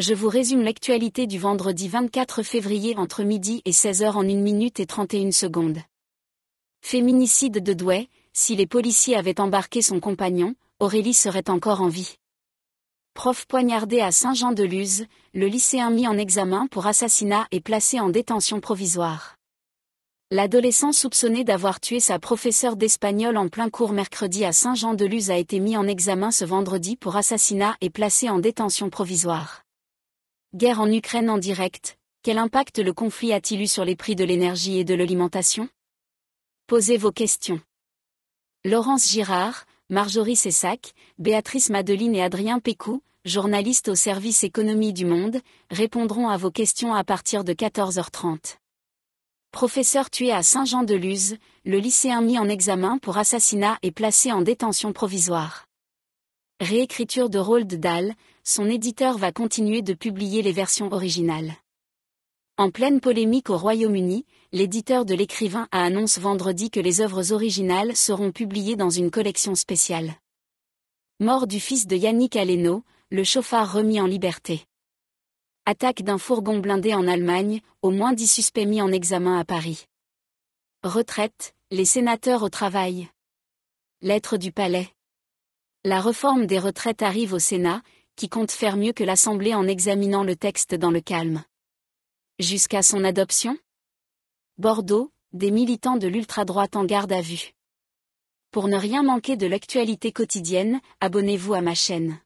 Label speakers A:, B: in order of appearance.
A: Je vous résume l'actualité du vendredi 24 février entre midi et 16h en 1 minute et 31 secondes. Féminicide de Douai, si les policiers avaient embarqué son compagnon, Aurélie serait encore en vie. Prof poignardé à Saint-Jean-de-Luz, le lycéen mis en examen pour assassinat et placé en détention provisoire. L'adolescent soupçonné d'avoir tué sa professeure d'espagnol en plein cours mercredi à Saint-Jean-de-Luz a été mis en examen ce vendredi pour assassinat et placé en détention provisoire. Guerre en Ukraine en direct, quel impact le conflit a-t-il eu sur les prix de l'énergie et de l'alimentation Posez vos questions. Laurence Girard, Marjorie Sessac, Béatrice Madeline et Adrien Pécou, journalistes au service économie du monde, répondront à vos questions à partir de 14h30. Professeur tué à Saint-Jean-de-Luz, le lycéen mis en examen pour assassinat est placé en détention provisoire réécriture de Roald Dahl, son éditeur va continuer de publier les versions originales. En pleine polémique au Royaume-Uni, l'éditeur de l'écrivain a annoncé vendredi que les œuvres originales seront publiées dans une collection spéciale. Mort du fils de Yannick Aleno, le chauffard remis en liberté. Attaque d'un fourgon blindé en Allemagne, au moins dix suspects mis en examen à Paris. Retraite, les sénateurs au travail. Lettre du palais. La réforme des retraites arrive au Sénat, qui compte faire mieux que l'Assemblée en examinant le texte dans le calme. Jusqu'à son adoption Bordeaux, des militants de l'ultra-droite en garde à vue. Pour ne rien manquer de l'actualité quotidienne, abonnez-vous à ma chaîne.